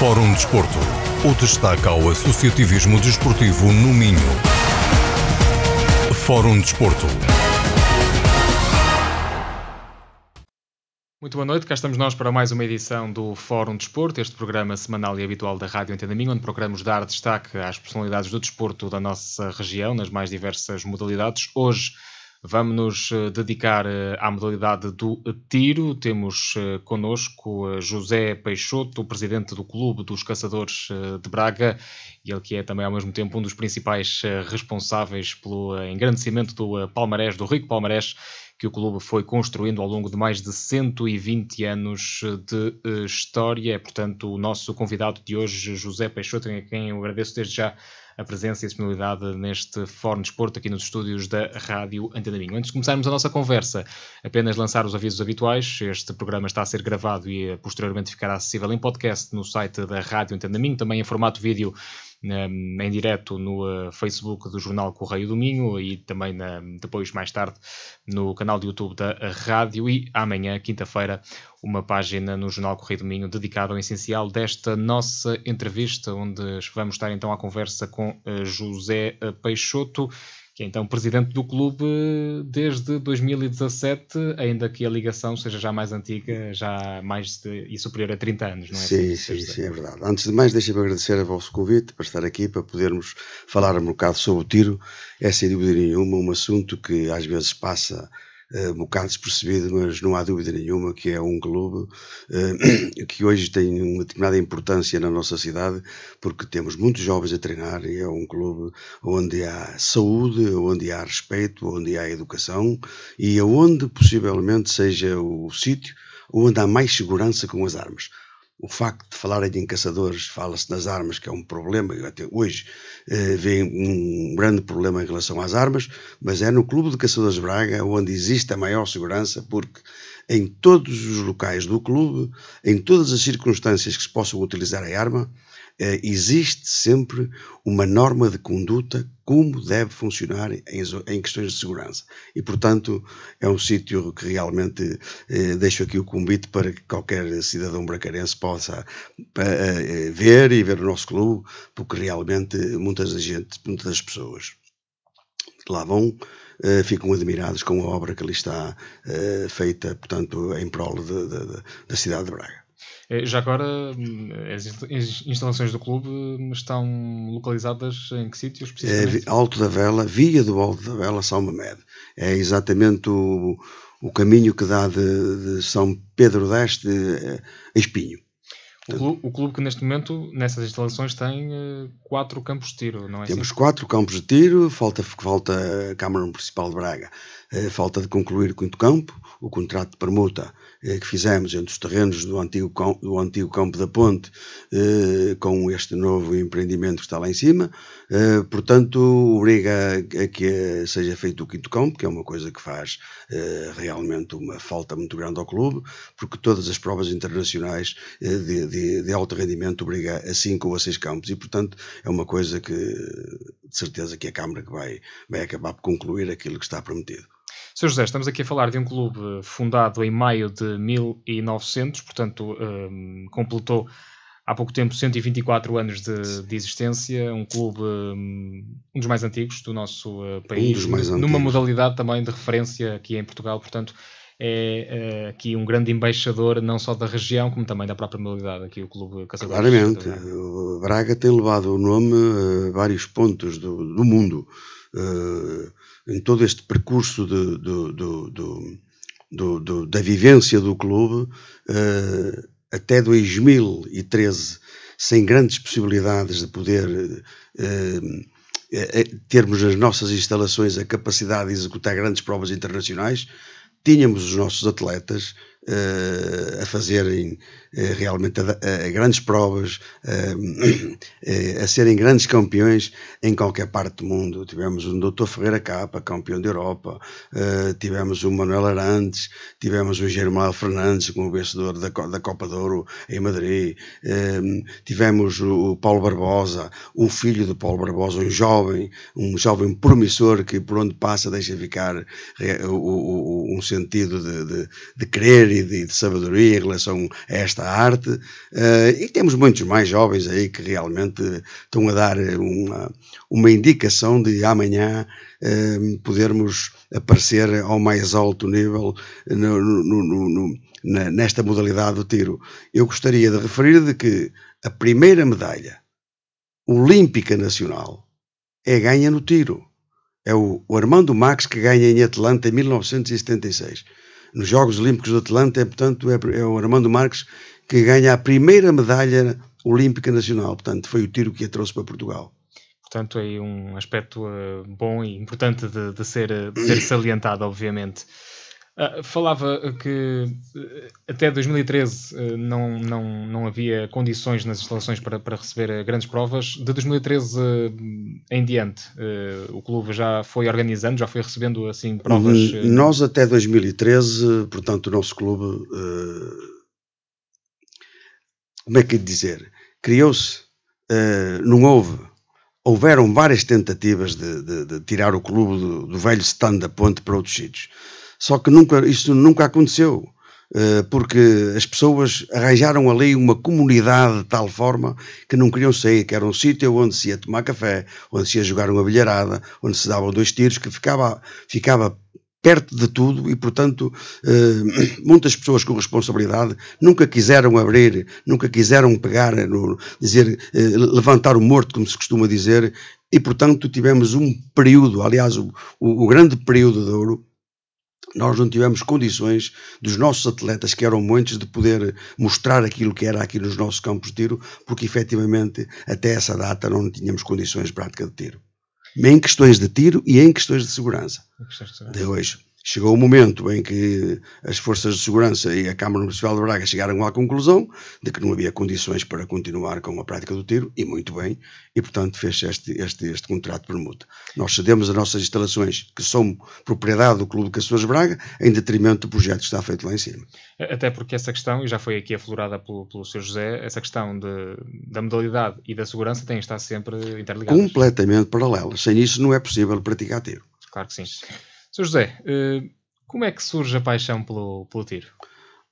Fórum Desporto. O destaque ao associativismo desportivo no Minho. Fórum Desporto. Muito boa noite, cá estamos nós para mais uma edição do Fórum Desporto, este programa semanal e habitual da Rádio Antena Minho, onde procuramos dar destaque às personalidades do desporto da nossa região, nas mais diversas modalidades. Hoje, Vamos nos eh, dedicar eh, à modalidade do tiro. Temos eh, connosco José Peixoto, presidente do Clube dos Caçadores de Braga, e ele que é também ao mesmo tempo um dos principais responsáveis pelo engrandecimento do palmarés, do rico palmarés que o clube foi construindo ao longo de mais de 120 anos de história. É, portanto, o nosso convidado de hoje, José Peixoto, a quem eu agradeço desde já a presença e a disponibilidade neste Fórum de Esporto aqui nos estúdios da Rádio Antena Minho. Antes de começarmos a nossa conversa, apenas lançar os avisos habituais. Este programa está a ser gravado e eh, posteriormente ficará acessível em podcast no site da Rádio Antena Minho, também em formato vídeo ehm, em direto no eh, Facebook do Jornal Correio do Minho e também na, ehm, depois, mais tarde, no canal do YouTube da Rádio. E amanhã, quinta-feira, uma página no Jornal Correio do Minho dedicada ao essencial desta nossa entrevista, onde vamos estar então à conversa com eh, José eh, Peixoto, que é então presidente do clube eh, desde 2017, ainda que a ligação seja já mais antiga, já mais de, e superior a 30 anos, não é? Sim, sim, sim, sim é verdade. Antes de mais, deixem-me agradecer a vosso convite para estar aqui, para podermos falar um bocado sobre o tiro. É sem dúvida nenhuma um assunto que às vezes passa eh, um bocado despercebido, mas não há dúvida nenhuma que é um clube eh, que hoje tem uma determinada importância na nossa cidade, porque temos muitos jovens a treinar e é um clube onde há saúde, onde há respeito, onde há educação e onde possivelmente seja o sítio onde há mais segurança com as armas. O facto de falarem de caçadores, fala-se nas armas, que é um problema, eu até hoje eh, um grande problema em relação às armas, mas é no Clube de Caçadores de Braga onde existe a maior segurança, porque em todos os locais do clube, em todas as circunstâncias que se possam utilizar a arma, eh, existe sempre uma norma de conduta como deve funcionar em, questões de segurança. E, portanto, é um sítio que realmente eh, deixo aqui o convite para que qualquer cidadão bracarense possa eh, eh, ver e ver o nosso clube, porque realmente muitas, gente, muitas pessoas lá vão. Uh, ficam admirados com a obra que ali está uh, feita, portanto, em prol de, de, de, da cidade de Braga. É, já agora, hum, as instalações do clube hum, estão localizadas em que sítios? É Alto da Vela, Via do Alto da Vela, São Mamed. É exatamente o, o caminho que dá de, de São Pedro Deste eh, a Espinho. O clube, o clube, que neste momento, nessas instalações, tem eh, quatro campos de tiro, não é Temos assim? quatro campos de tiro, falta, falta a Câmara Municipal de Braga. Eh, falta de concluir o Quinto campo, o contrato de permuta eh, que fizemos entre os terrenos do antigo, do antigo campo da ponte eh, com este novo empreendimento que está lá em cima. Portanto, obriga a que seja feito o quinto campo, que é uma coisa que faz realmente uma falta muito grande ao clube, porque todas as provas internacionais de, de, de alto rendimento obriga a cinco ou a seis campos e, portanto, é uma coisa que de certeza que a Câmara que vai, vai acabar por concluir aquilo que está prometido. Sr. José, estamos aqui a falar de um clube fundado em maio de 1900, portanto, um, completou há pouco tempo 124 anos de, de existência, um clube hum, um, dos mais antigos do nosso uh, país, um numa modalidade também de referência aqui em Portugal, portanto, é uh, aqui um grande embaixador não só da região, como também da própria modalidade, aqui o Clube Caçadores. Claramente, o Braga tem levado o nome eh, a vários pontos do, do mundo. Uh, em todo este percurso de, da vivência do clube uh, até 2013, sem grandes possibilidades de poder uh, termos nas nossas instalações a capacidade de executar grandes provas internacionais, tínhamos os nossos atletas uh, a fazerem uh, realmente a, a grandes provas, eh, a serem grandes campeões em qualquer parte do mundo. Tivemos um Dr. Ferreira Capa, campeão da Europa, tivemos o Manuel Arantes, tivemos o Germão Fernandes como vencedor da, da Copa de Ouro em Madrid, tivemos o, o Paulo Barbosa, um filho de Paulo Barbosa, um jovem, um jovem promissor que por onde passa deixa ficar um sentido de, de, de querer saber e de, de sabedoria em relação a esta arte. Uh, e temos muitos mais jovens aí que realmente estão a dar uma, uma indicação de amanhã uh, podermos aparecer ao mais alto nível no, no, no, nesta modalidade do tiro. Eu gostaria de referir de que a primeira medalha olímpica nacional é ganha no tiro. É o Armando Max que ganha em Atlanta em 1976 nos Jogos Olímpicos de Atlanta, é, portanto, é, é o Armando Marques que ganha a primeira medalha olímpica nacional. Portanto, foi o tiro que a trouxe para Portugal. Portanto, é um aspecto uh, bom e importante de, de ser, eh, de ser salientado, obviamente. Ah, falava que eh, até 2013 eh, não, não, não havia condições nas instalações para, para receber eh, grandes provas. De 2013 em diante, o clube já foi organizando, já foi recebendo assim provas? Uhum. Nós até 2013, portanto, o nosso clube, como é que é de dizer? Criou-se, não houve houveram várias tentativas de, de, de, tirar o clube do, do velho stand up ponte para outros sítios. Só que nunca, isso nunca aconteceu eh, porque as pessoas arranjaram ali uma comunidade de tal forma que não queriam sair, que era um sítio onde se ia tomar café, onde se ia jogar uma bilharada, onde se davam dois tiros, que ficava, ficava perto de tudo e, portanto, eh, muitas pessoas com responsabilidade nunca quiseram abrir, nunca quiseram pegar, eh, no, dizer, levantar o morto, como se costuma dizer, e, portanto, tivemos um período, aliás, o, o grande período de ouro, nós não tivemos condições dos nossos atletas, que eram muitos, de poder mostrar aquilo que era aqui nos nossos campos de tiro, porque efetivamente até essa data não tínhamos condições de prática de tiro. Em questões de tiro e em questões de segurança. De, segurança. de hoje chegou o momento em que as forças de segurança e a Câmara Municipal de Braga chegaram à conclusão de que não havia condições para continuar com a prática do tiro, e muito bem, e portanto fez este, este, este contrato de permuta. Nós cedemos as nossas instalações, que são propriedade do Clube de Caçadores Braga, em detrimento do projeto que está feito lá em cima. Até porque essa questão, e já foi aqui aflorada pelo, pelo Sr. José, essa questão de, da modalidade e da segurança tem de estar sempre interligada. Completamente paralela. Sem isso não é possível praticar tiro. Claro que sim. Sr. José, eh, como é que surge a paixão pelo, pelo tiro?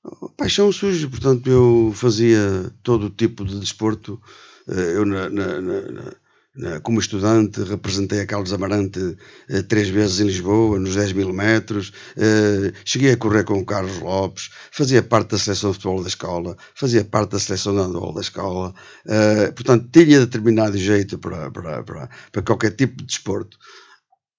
A paixão surge, portanto, eu fazia todo o tipo de desporto. Eh, eu, na, na, na, como estudante, representei a Carlos Amarante eh, três vezes em Lisboa, nos 10 mil metros, cheguei a correr com o Carlos Lopes, fazia parte da seleção de futebol da escola, fazia parte da seleção de handball da escola, portanto, tinha determinado jeito para, para, para, para qualquer tipo de desporto.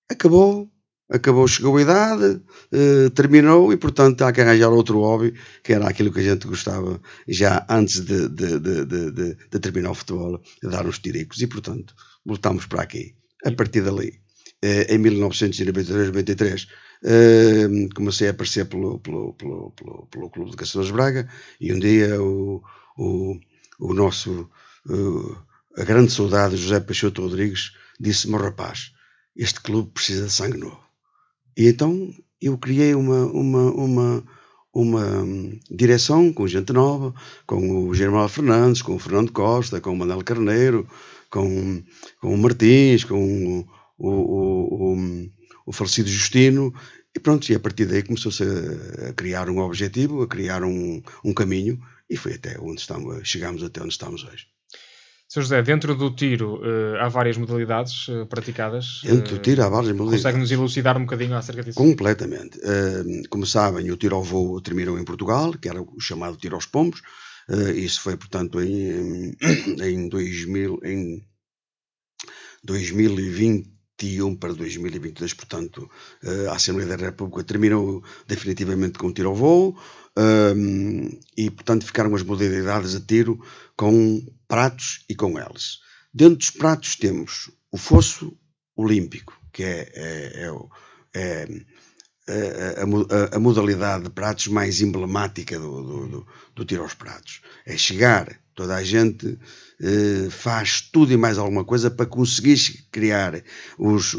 Acabou acabou, chegou a idade, eh, terminou e, portanto, há que arranjar outro hobby, que era aquilo que a gente gostava já antes de, de, de, de terminar o futebol, dar uns tiricos. E, portanto, voltámos para aqui. A partir dali, eh, em 1993-93, eh, comecei a aparecer pelo, pelo, pelo, pelo, pelo Clube de Caçadores Braga e um dia o, o, o nosso, eh, a grande saudade José Peixoto Rodrigues disse-me, oh, rapaz, este clube precisa de sangue novo. E então eu criei uma, uma, uma, uma hum, direção com gente nova, com o Germán Fernandes, com o Fernando Costa, com o Manuel Carneiro, com, com o Martins, com o, o, o, hum, o falecido Justino. E pronto, e a partir daí começou-se a, a, criar um objetivo, a criar um, um caminho, e foi até onde estamos, chegamos até onde estamos hoje. Sr. José, dentro do tiro uh, há várias modalidades uh, praticadas. Dentro do tiro há várias modalidades. Consegue-nos elucidar um bocadinho acerca disso? Completamente. Uh, como sabem, o tiro ao voo terminou em Portugal, que era o chamado tiro aos pombos. isso foi, portanto, em, em, 2000, em 2020 partiam para 2022. Portanto, eh, a Assembleia da República terminou definitivamente com o tiro ao voo ehm, e, portanto, ficaram as modalidades a tiro com pratos e com elas. Dentro dos pratos temos o fosso olímpico, que é, é, é, é a, a, a, modalidade de pratos mais emblemática do, do, do, do, tiro aos pratos. É chegar, toda a gente eh, faz tudo e mais alguma coisa para conseguir criar os,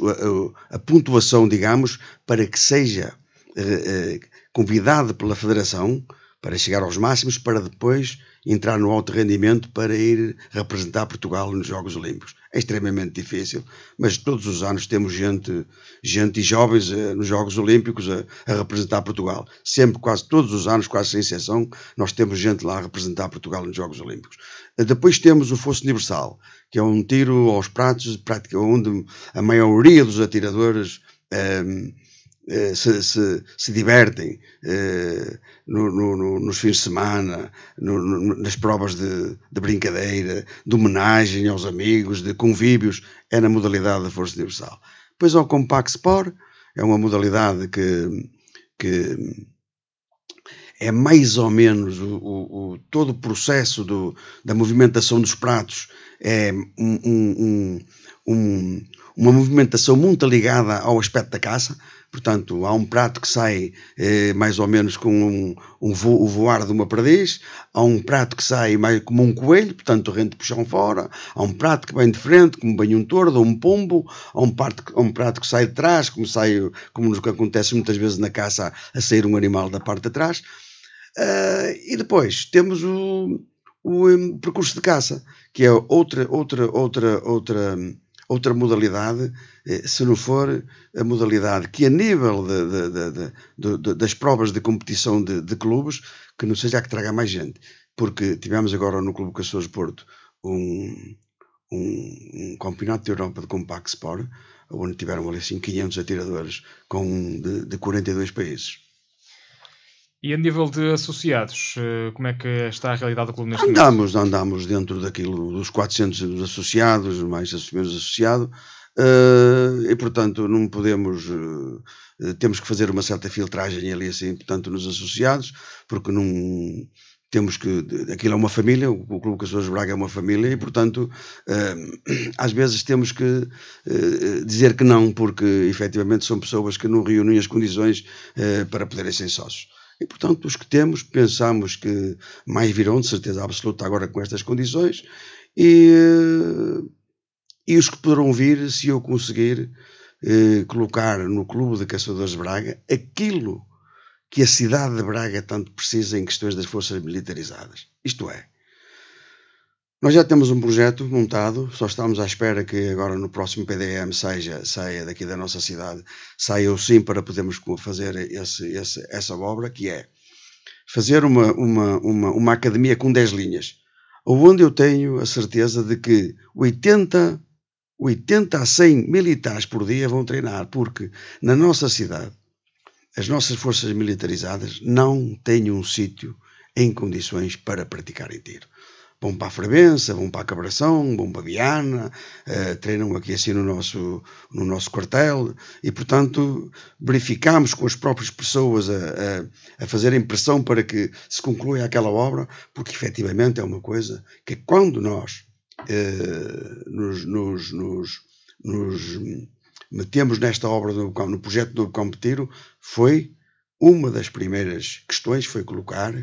a, a, pontuação, digamos, para que seja eh, eh convidado pela Federação para chegar aos máximos, para depois entrar no alto rendimento para ir representar Portugal nos Jogos Olímpicos. É extremamente difícil, mas todos os anos temos gente, gente e jovens eh, nos Jogos Olímpicos a, a, representar Portugal. Sempre, quase todos os anos, quase sem exceção, nós temos gente lá a representar Portugal nos Jogos Olímpicos. Eh, depois temos o fosso universal, que é um tiro aos pratos, onde a maioria dos atiradores um, ehm, eh, se, se, se, divertem eh, no, no, nos fins de semana, no, nas provas de, de, brincadeira, de homenagem aos amigos, de convívios, é na modalidade da Força Universal. Pois ao Compact Sport, é uma modalidade que, que é mais ou menos o, o, o todo o processo do, da movimentação dos pratos é um, um um, uma movimentação muito ligada ao aspecto da caça. Portanto, há um prato que sai eh, mais ou menos com um, um vo, o voar de uma perdiz, há um prato que sai mais como um coelho, portanto, rende puxão fora, há um prato que vem de frente, como bem um tordo, um pombo, há um, prato, há um prato que sai de trás, como, sai, como acontece muitas vezes na caça, a sair um animal da parte de trás. Uh, e depois temos o, o um, percurso de caça, que é outra, outra, outra, outra. Um, outra modalidade, eh, se não for a modalidade que, a nível de, de, de, das provas de competição de, clubes, que não seja a que traga mais gente. Porque tivemos agora no Clube Caçores Porto um, um, um, campeonato da Europa de Compact Sport, onde tiveram ali assim 500 atiradores com, de, de 42 países. E a nível de associados, eh, como é que está a realidade do clube neste andamos, momento? Andamos dentro daquilo dos 400 associados, mais menos associado, eh, e portanto não podemos, eh, temos que fazer uma certa filtragem ali assim, portanto nos associados, porque não temos que, aquilo é uma família, o Clube Caçadores de Braga é uma família e, portanto, às vezes temos que dizer que não, porque efetivamente são pessoas que não reúnem as condições para poderem ser sócios. E, portanto, os que temos, pensamos que mais virão, de certeza absoluta, agora com estas condições, e, e os que poderão vir, se eu conseguir eh, colocar no Clube de Caçadores de Braga aquilo que a cidade de Braga tanto precisa em questões das forças militarizadas. Isto é, nós já temos um projeto montado, só estamos à espera que agora no próximo PDM seja, saia daqui da nossa cidade, saia o sim para podermos fazer esse, esse, essa obra, que é fazer uma, uma, uma, uma academia com 10 linhas, onde eu tenho a certeza de que 80, 80 a 100 militares por dia vão treinar, porque na nossa cidade as nossas forças militarizadas não têm um sítio em condições para praticarem tiro vão para a Frabença, vão para a Cabração, vão para a Viana, eh, treinam aqui assim no nosso, no nosso quartel e, portanto, verificamos com as próprias pessoas a, a, a fazerem pressão para que se conclua aquela obra, porque efetivamente é uma coisa que quando nós eh, nos, nos, nos, nos metemos nesta obra, do, no projeto do Competiro, foi uma das primeiras questões foi colocar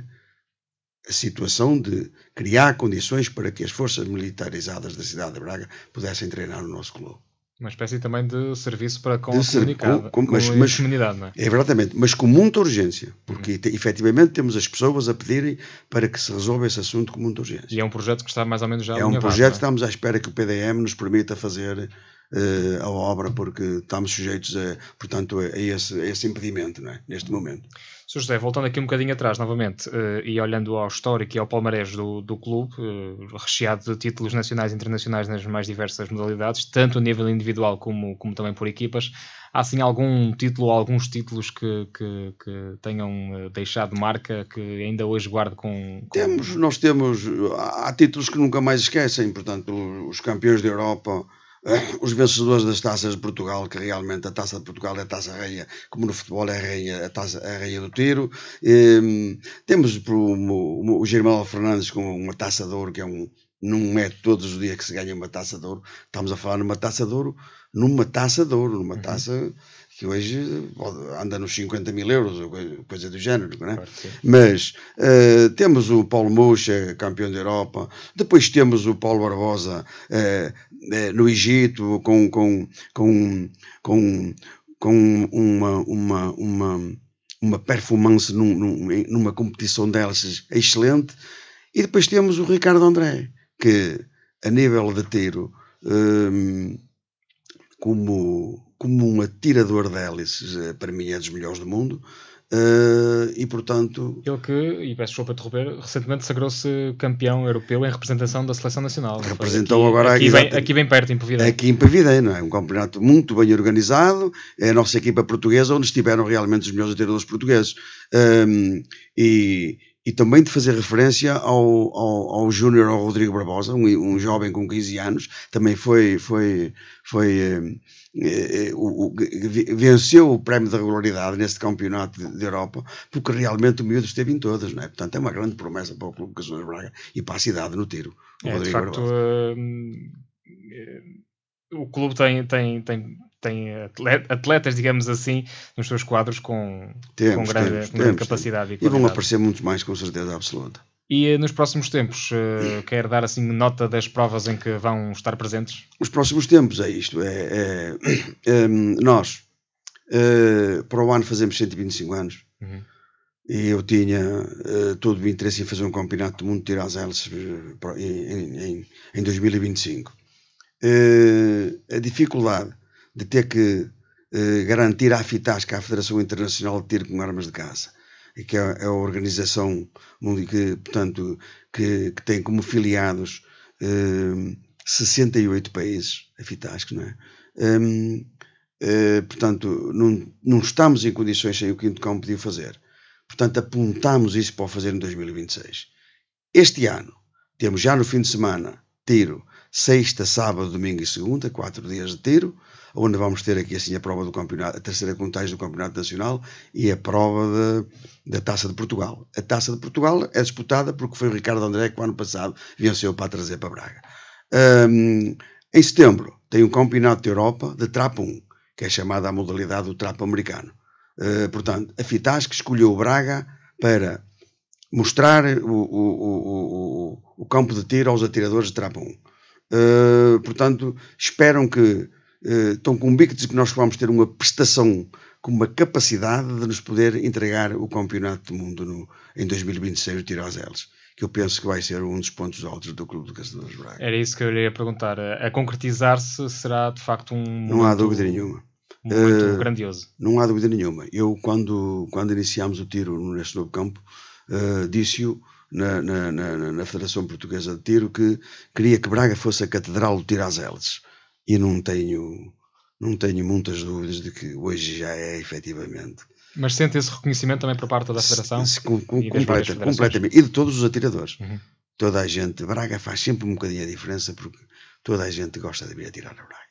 a situação de criar condições para que as forças militarizadas da cidade de Braga pudessem treinar o nosso clube. Uma espécie também de serviço para com, de a, ser, com, com, mas, com a comunidade, não é? Exatamente, mas com muita urgência, porque uhum. te, efetivamente temos as pessoas a pedirem para que se resolva esse assunto com muita urgência. E é um projeto que está mais ou menos já É um projeto que é? estamos à espera que o PDM nos permita fazer eh, a obra, porque estamos sujeitos, a, portanto, a, esse, a esse impedimento é? neste momento. Sr. José, voltando aqui um bocadinho atrás novamente uh, e olhando ao histórico e ao palmarés do, do clube, uh, recheado de títulos nacionais e internacionais nas mais diversas modalidades, tanto a nível individual como, como também por equipas, há sim algum título ou alguns títulos que, que, que, tenham deixado marca que ainda hoje guardo com, com, Temos, nós temos, há títulos que nunca mais esquecem, portanto, os campeões da Europa os vencedores das taças de Portugal, que realmente a taça de Portugal é a taça reia, como no futebol é a a taça, a do tiro. E, ehm, temos o, o Germão Fernandes com uma taça de ouro, que é um, não é todos os dias que se ganha uma taça de ouro. Estamos a falar numa taça de ouro, numa taça de ouro, numa uhum. taça que hoje anda nos 50 mil euros, coisa do género, não é? Claro Mas uh, temos o Paulo Moucha, campeão da Europa, depois temos o Paulo Barbosa uh, uh, no Egito, com, com, com, com, com uma, uma, uma, uma performance num, num, numa competição delas excelente, e depois temos o Ricardo André, que a nível de tiro, como como um atirador de hélices, eh, para mim é dos melhores do mundo. Uh, e portanto. Ele que, e peço desculpa interromper, recentemente sagrou-se campeão europeu em representação da seleção nacional. Representou aqui, agora aqui, bem, aqui bem perto, em Povidém. Aqui em Povidém, não é? Um campeonato muito bem organizado, é a nossa equipa portuguesa onde estiveram realmente os melhores atiradores portugueses. Um, ehm, e, e também de fazer referência ao, ao, ao Júnior ao Rodrigo Barbosa, um, um, jovem com 15 anos, também foi, foi, foi eh, eh o, o, venceu o prémio da regularidade neste campeonato de, de, Europa, porque realmente o miúdo esteve em todas, não é? Portanto, é uma grande promessa para o Clube Casões Braga e para a cidade no tiro. é, Rodrigo de facto, Barbosa. Uh, o clube tem, tem, tem tem atletas, digamos assim, nos seus quadros com, temos, com grande, temos, grande temos, capacidade. E, e vão aparecer muito mais, com certeza absoluta. E eh, nos próximos tempos, eh, quer dar assim nota das provas em que vão estar presentes? Os próximos tempos é isto. É, é, é nós, eh, para o ano, fazemos 125 anos. Uhum. E eu tinha todo o interesse em fazer um campeonato do mundo tirar as hélices em, em, em 2025. a dificuldade de ter que eh, garantir à FITAS, que é a Federação Internacional de Tiro com Armas de Caça, e que é, é a organização que, portanto, que, que tem como filiados eh, 68 países, a FITASC, não é? Um, ehm, eh, portanto, não, não estamos em condições sem o Quinto Cão podia fazer. Portanto, apontamos isso para o fazer em 2026. Este ano, temos já no fim de semana tiro, sexta, sábado, domingo e segunda, quatro dias de tiro onde vamos ter aqui assim a prova do campeonato, a terceira contagem do campeonato nacional e a prova de, da Taça de Portugal. A Taça de Portugal é disputada porque foi o Ricardo André que o ano passado venceu para trazer para Braga. Um, em setembro tem um campeonato de Europa de trapo 1, que é chamada a modalidade do trapo americano. Uh, portanto, a Fitas que escolheu o Braga para mostrar o, o, o, o, campo de tiro aos atiradores de Trapo 1. Uh, eh, portanto, esperam que eh, estão convictos de que nós vamos ter uma prestação com uma capacidade de nos poder entregar o Campeonato do Mundo no, em 2026, o tiro aos eles que eu penso que vai ser um dos pontos altos do Clube de Caçadores Braga. Era isso que eu lhe ia perguntar. Eh, a concretizar-se será de facto um. Não momento, há dúvida nenhuma. Muito uh, grandioso. Não há dúvida nenhuma. Eu, quando, quando iniciámos o tiro neste novo campo, uh, disse-o na, na, na, na, Federação Portuguesa de Tiro que queria que Braga fosse a catedral do tiro às eles e não tenho, não tenho muitas dúvidas de que hoje já é efetivamente. Mas sente esse reconhecimento também por parte da Federação? Se, se, com, com, e completa, completamente. E de todos os atiradores. Uhum. Toda a gente, Braga faz sempre um bocadinho a diferença porque toda a gente gosta de vir atirar a Braga.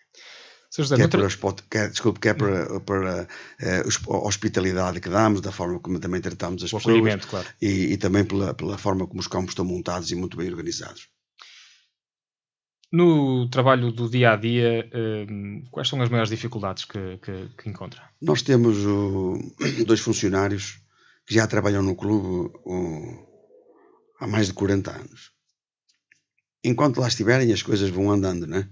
José, quer, para spot, quer, desculpe, quer para, uhum. para uh, a hospitalidade que damos, da forma como também tratamos as o pessoas claro. e, e, também pela, pela forma como os campos estão montados e muito bem organizados. No trabalho do dia a dia, hum, quais são as maiores dificuldades que, que, que encontra? Nós temos o, dois funcionários que já trabalham no clube o, há mais de 40 anos. Enquanto lá estiverem, as coisas vão andando, né?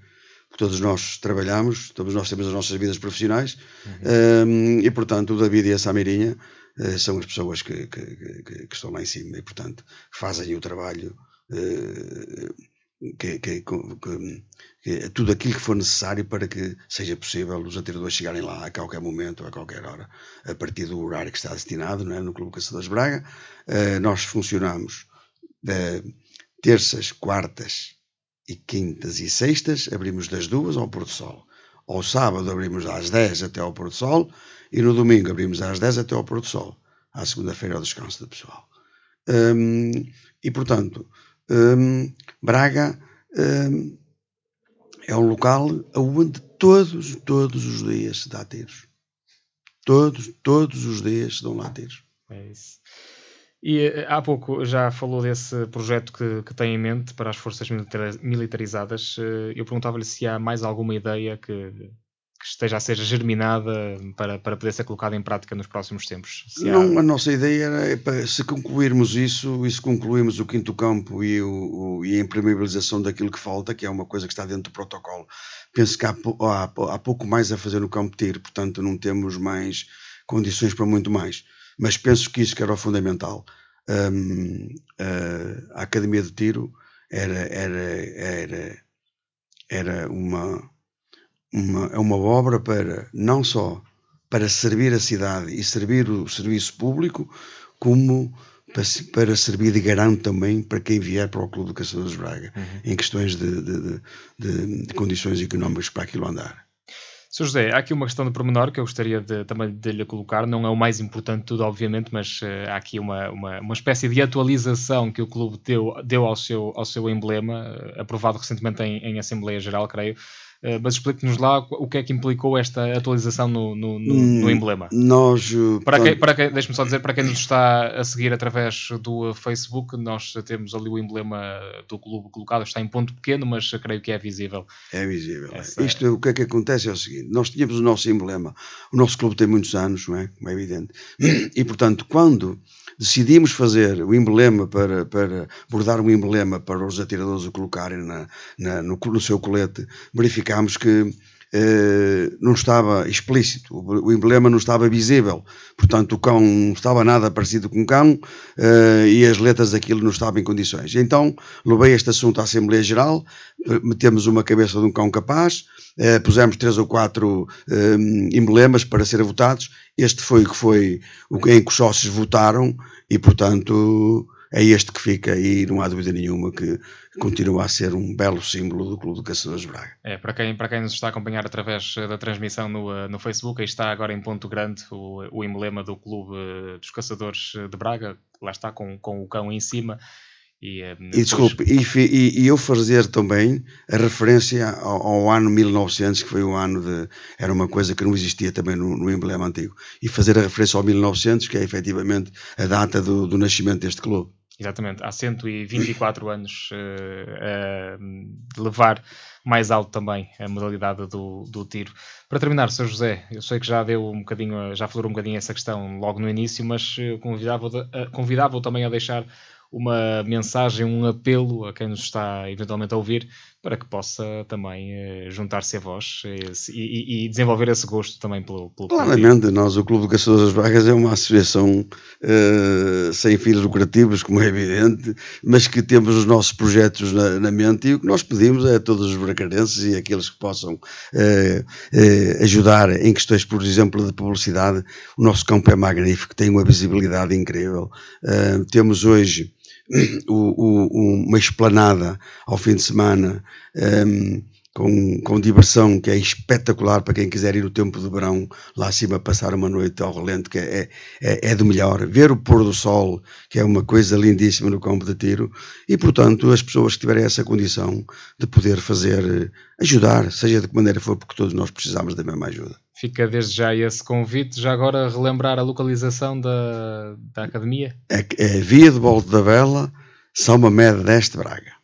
Todos nós trabalhamos, todos nós temos as nossas vidas profissionais uhum. um, e, portanto, o David e a Samirinha uh, são as pessoas que, que, estão lá em cima e, portanto, fazem o trabalho. Uh, que, que, que, é tudo aquilo que for necessário para que seja possível os atiradores chegarem lá a qualquer momento, a qualquer hora, a partir do horário que está destinado é? no Clube Caçadores Braga. Uh, nós funcionamos eh, terças, quartas e quintas e sextas, abrimos das duas ao pôr do sol. Ao sábado abrimos às 10 até ao pôr do sol e no domingo abrimos às 10 até ao pôr do sol. À segunda-feira, ao descanso do pessoal. Um, e, portanto, um, Braga um, é um local onde todos, todos os dias se dá tiros. Todos, todos os dias se dão lá tiros. É isso. E eh, há pouco já falou desse projeto que, que tem em mente para as forças militarizadas. Eh, eu perguntava-lhe se há mais alguma ideia que, que esteja a ser germinada para, para poder ser colocada em prática nos próximos tempos? Não, a nossa ideia era, é para, se concluirmos isso e se concluirmos o quinto campo e, o, o, e a impermeabilização daquilo que falta, que é uma coisa que está dentro do protocolo, penso que há, há, há pouco mais a fazer no campo tiro, portanto não temos mais condições para muito mais. Mas penso que isso que era o fundamental. Um, a Academia de Tiro era, era, era, era uma uma, é uma obra para não só para servir a cidade e servir o serviço público, como para, para servir de garante também para quem vier para o Clube de Caçadores de Braga, uhum. em questões de, de, de, de condições económicas para aquilo andar. Sr. José, há aqui uma questão de pormenor que eu gostaria de, também de lhe colocar. Não é o mais importante de tudo, obviamente, mas uh, há aqui uma, uma, uma, espécie de atualização que o clube deu, deu ao, seu, ao seu emblema, uh, aprovado recentemente em, em Assembleia Geral, creio, eh, mas explique-nos lá o que é que implicou esta atualização no, no, no, hum, no emblema. Nós. Eh, para quem, para quem, deixe-me só dizer, para quem nos está a seguir através do Facebook, nós temos ali o emblema do clube colocado, está em ponto pequeno, mas creio que é visível. É visível. É. Essa... É. Isto, o que é que acontece é o seguinte: nós tínhamos o nosso emblema, o nosso clube tem muitos anos, não é? Como é evidente. E, portanto, quando decidimos fazer o emblema para, para bordar um emblema para os atiradores o colocarem na, na no, no seu colete, verificámos que eh, não estava explícito, o emblema não estava visível, portanto o cão não estava nada parecido com um cão eh, e as letras daquilo não estavam em condições. Então levei este assunto à Assembleia Geral, eh, metemos uma cabeça de um cão capaz, pusemos três ou quatro emblemas para serem votados, este foi o que foi em que os sócios votaram e portanto é este que fica e não há dúvida nenhuma que continua a ser um belo símbolo do Clube de Caçadores de Braga. É, para quem, para quem nos está a acompanhar através eh, da transmissão no, eh, no Facebook, aí está agora em ponto grande o, o emblema do Clube dos Caçadores eh, de Braga, lá está com, com o cão em cima. E, depois... e desculpe, e, e, eu fazer também a referência ao, ao, ano 1900, que foi o ano de. Era uma coisa que não existia também no, no emblema antigo. E fazer a referência ao 1900, que é efetivamente a data do, do nascimento deste clube. Exatamente, há 124 anos uh, uh, levar mais alto também a modalidade do, do tiro. Para terminar, Sr. José, eu sei que já deu um bocadinho, já falou um bocadinho essa questão logo no início, mas eh, convidava-o eh, convidava também a deixar uma mensagem, um apelo a quem nos está eventualmente a ouvir para que possa também eh, juntar-se a vós e, e, desenvolver esse gosto também pelo, pelo Claramente, nós, o Clube de Caçadores de Vagas é uma associação uh, sem fins lucrativos, como é evidente, mas que temos os nossos projetos na, na, mente e o que nós pedimos é a todos os bracarenses e aqueles que possam uh, uh, ajudar em questões, por exemplo, de publicidade. O nosso campo é magnífico, tem uma visibilidade incrível. temos hoje uma esplanada ao fim de semana um, ehm, com, com diversão, que é espetacular para quem quiser ir no tempo de verão lá acima passar uma noite ao relento, que é, é, é, é do melhor. Ver o pôr do sol, que é uma coisa lindíssima no campo de tiro, e portanto as pessoas que tiverem essa condição de poder fazer, ajudar, seja de que maneira for, porque todos nós precisamos da mesma ajuda. Fica desde já esse convite. Já agora relembrar a localização da, da academia? É, é Via de Bolde da Vela, São Mamede deste Braga.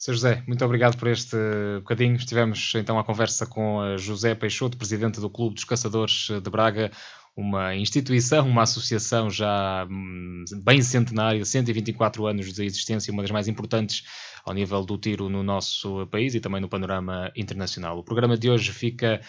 Sr. José, muito obrigado por este bocadinho. Estivemos então à conversa com José Peixoto, presidente do Clube dos Caçadores de Braga, uma instituição, uma associação já hum, bem centenária, 124 anos de existência, uma das mais importantes ao nível do tiro no nosso país e também no panorama internacional. O programa de hoje fica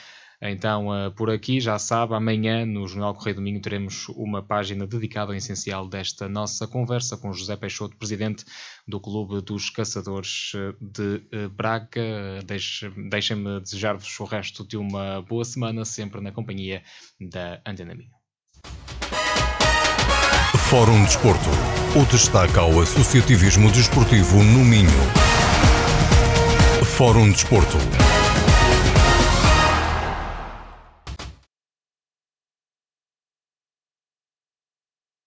então, eh, por aqui, já sabe, amanhã no Jornal Correio Domingo teremos uma página dedicada ao essencial desta nossa conversa com José Peixoto, presidente do Clube dos Caçadores eh, de eh, Braga. Deixem-me desejar-vos o resto de uma boa semana, sempre na companhia da Antena Minho. Fórum Desporto. O destaque ao associativismo desportivo no Minho. Fórum Desporto.